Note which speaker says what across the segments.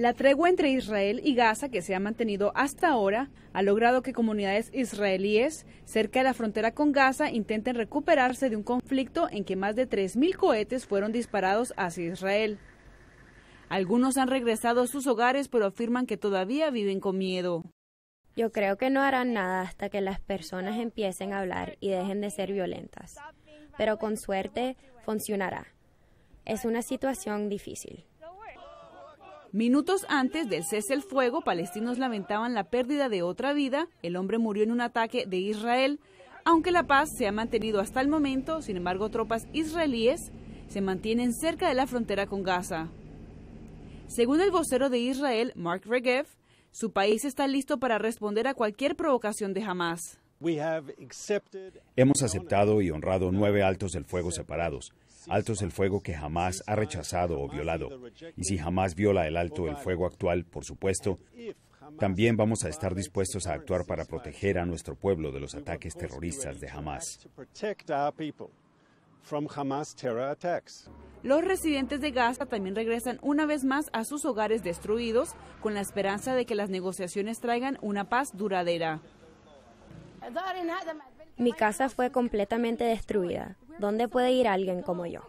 Speaker 1: La tregua entre Israel y Gaza, que se ha mantenido hasta ahora, ha logrado que comunidades israelíes cerca de la frontera con Gaza intenten recuperarse de un conflicto en que más de 3.000 cohetes fueron disparados hacia Israel. Algunos han regresado a sus hogares, pero afirman que todavía viven con miedo. Yo
Speaker 2: creo que no harán nada hasta que las personas empiecen a hablar y dejen de ser violentas. Pero con suerte funcionará. Es una situación difícil.
Speaker 1: Minutos antes del cese el fuego, palestinos lamentaban la pérdida de otra vida. El hombre murió en un ataque de Israel. Aunque la paz se ha mantenido hasta el momento, sin embargo, tropas israelíes se mantienen cerca de la frontera con Gaza. Según el vocero de Israel, Mark Regev, su país está listo para responder a cualquier provocación de Hamas.
Speaker 3: Hemos aceptado y honrado nueve altos del fuego separados, altos del fuego que jamás ha rechazado o violado. Y si jamás viola el alto del fuego actual, por supuesto, también vamos a estar dispuestos a actuar para proteger a nuestro pueblo de los ataques terroristas de Hamas.
Speaker 1: Los residentes de Gaza también regresan una vez más a sus hogares destruidos con la esperanza de que las negociaciones traigan una paz
Speaker 2: duradera. Mi casa fue completamente destruida. ¿Dónde puede ir alguien como yo?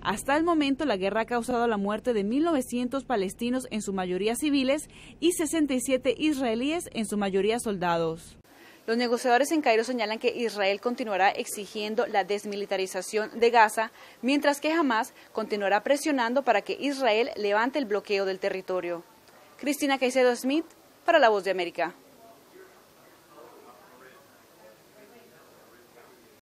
Speaker 2: Hasta el momento, la guerra ha causado
Speaker 1: la muerte de 1.900 palestinos, en su mayoría civiles, y 67 israelíes, en su mayoría soldados. Los negociadores en Cairo señalan que Israel continuará exigiendo la desmilitarización de Gaza, mientras que Hamas continuará presionando para que Israel levante el bloqueo del territorio. Cristina Caicedo Smith, para La Voz de América.